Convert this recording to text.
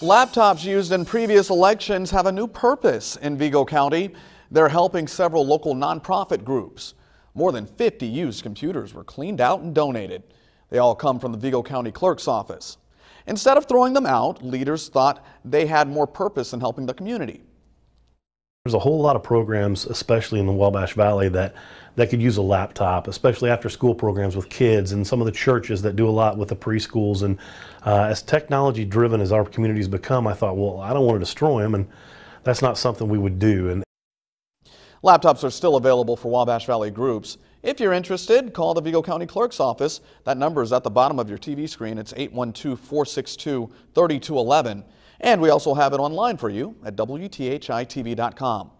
Laptops used in previous elections have a new purpose in Vigo County. They're helping several local nonprofit groups. More than 50 used computers were cleaned out and donated. They all come from the Vigo County Clerk's Office. Instead of throwing them out, leaders thought they had more purpose in helping the community. There's a whole lot of programs, especially in the Wabash Valley, that that could use a laptop, especially after school programs with kids and some of the churches that do a lot with the preschools. And uh, as technology driven as our communities become, I thought, well, I don't want to destroy them, and that's not something we would do. And Laptops are still available for Wabash Valley groups. If you're interested, call the Vigo County Clerk's Office. That number is at the bottom of your TV screen. It's 812-462-3211. And we also have it online for you at WTHITV.com.